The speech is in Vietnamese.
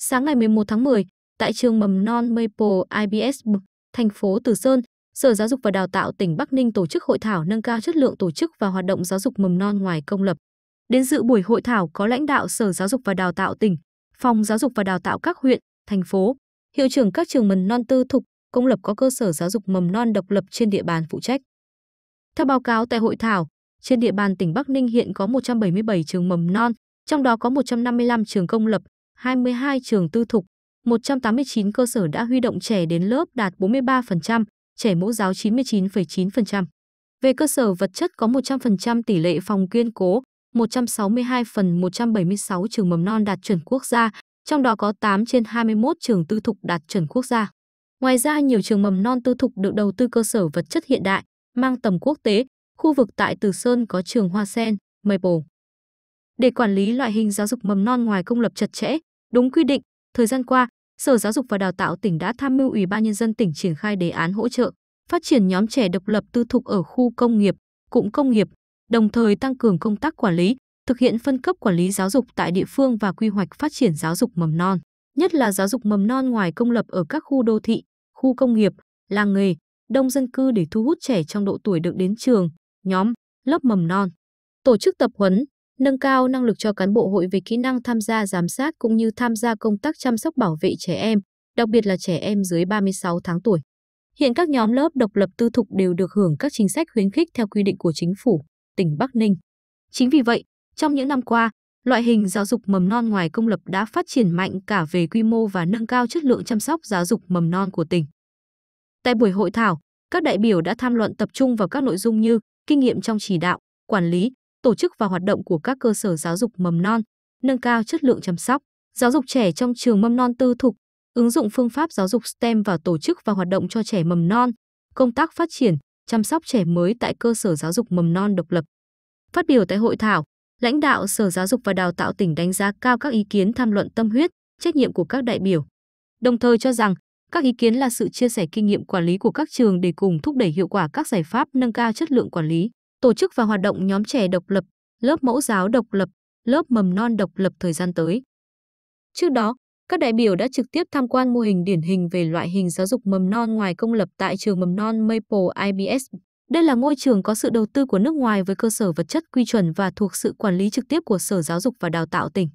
Sáng ngày 11 tháng 10, tại trường mầm non Maple IBS, thành phố Từ Sơn, Sở Giáo dục và Đào tạo tỉnh Bắc Ninh tổ chức hội thảo nâng cao chất lượng tổ chức và hoạt động giáo dục mầm non ngoài công lập. Đến dự buổi hội thảo có lãnh đạo Sở Giáo dục và Đào tạo tỉnh, Phòng Giáo dục và Đào tạo các huyện, thành phố, hiệu trưởng các trường mầm non tư thục, công lập có cơ sở giáo dục mầm non độc lập trên địa bàn phụ trách. Theo báo cáo tại hội thảo, trên địa bàn tỉnh Bắc Ninh hiện có 177 trường mầm non, trong đó có 155 trường công lập, 22 trường tư thục, 189 cơ sở đã huy động trẻ đến lớp đạt 43%, trẻ mẫu giáo 99,9%. Về cơ sở vật chất có 100% tỷ lệ phòng kiên cố, 162 phần 176 trường mầm non đạt chuẩn quốc gia, trong đó có 8 trên 21 trường tư thục đạt chuẩn quốc gia. Ngoài ra, nhiều trường mầm non tư thục được đầu tư cơ sở vật chất hiện đại, mang tầm quốc tế, khu vực tại Từ Sơn có trường Hoa Sen, Maple. Để quản lý loại hình giáo dục mầm non ngoài công lập chặt chẽ, đúng quy định. Thời gian qua, Sở Giáo dục và Đào tạo tỉnh đã tham mưu Ủy ban nhân dân tỉnh triển khai đề án hỗ trợ phát triển nhóm trẻ độc lập tư thục ở khu công nghiệp, cụm công nghiệp, đồng thời tăng cường công tác quản lý, thực hiện phân cấp quản lý giáo dục tại địa phương và quy hoạch phát triển giáo dục mầm non, nhất là giáo dục mầm non ngoài công lập ở các khu đô thị, khu công nghiệp, làng nghề, đông dân cư để thu hút trẻ trong độ tuổi được đến trường, nhóm, lớp mầm non. Tổ chức tập huấn, nâng cao năng lực cho cán bộ hội về kỹ năng tham gia giám sát cũng như tham gia công tác chăm sóc bảo vệ trẻ em, đặc biệt là trẻ em dưới 36 tháng tuổi. Hiện các nhóm lớp độc lập tư thục đều được hưởng các chính sách khuyến khích theo quy định của chính phủ, tỉnh Bắc Ninh. Chính vì vậy, trong những năm qua, loại hình giáo dục mầm non ngoài công lập đã phát triển mạnh cả về quy mô và nâng cao chất lượng chăm sóc giáo dục mầm non của tỉnh. Tại buổi hội thảo, các đại biểu đã tham luận tập trung vào các nội dung như kinh nghiệm trong chỉ đạo, quản lý, tổ chức và hoạt động của các cơ sở giáo dục mầm non, nâng cao chất lượng chăm sóc, giáo dục trẻ trong trường mầm non tư thục, ứng dụng phương pháp giáo dục STEM vào tổ chức và hoạt động cho trẻ mầm non, công tác phát triển, chăm sóc trẻ mới tại cơ sở giáo dục mầm non độc lập. Phát biểu tại hội thảo, lãnh đạo Sở Giáo dục và Đào tạo tỉnh đánh giá cao các ý kiến tham luận tâm huyết, trách nhiệm của các đại biểu. Đồng thời cho rằng, các ý kiến là sự chia sẻ kinh nghiệm quản lý của các trường để cùng thúc đẩy hiệu quả các giải pháp nâng cao chất lượng quản lý tổ chức và hoạt động nhóm trẻ độc lập, lớp mẫu giáo độc lập, lớp mầm non độc lập thời gian tới. Trước đó, các đại biểu đã trực tiếp tham quan mô hình điển hình về loại hình giáo dục mầm non ngoài công lập tại trường mầm non Maple IBS. Đây là ngôi trường có sự đầu tư của nước ngoài với cơ sở vật chất quy chuẩn và thuộc sự quản lý trực tiếp của Sở Giáo dục và Đào tạo tỉnh.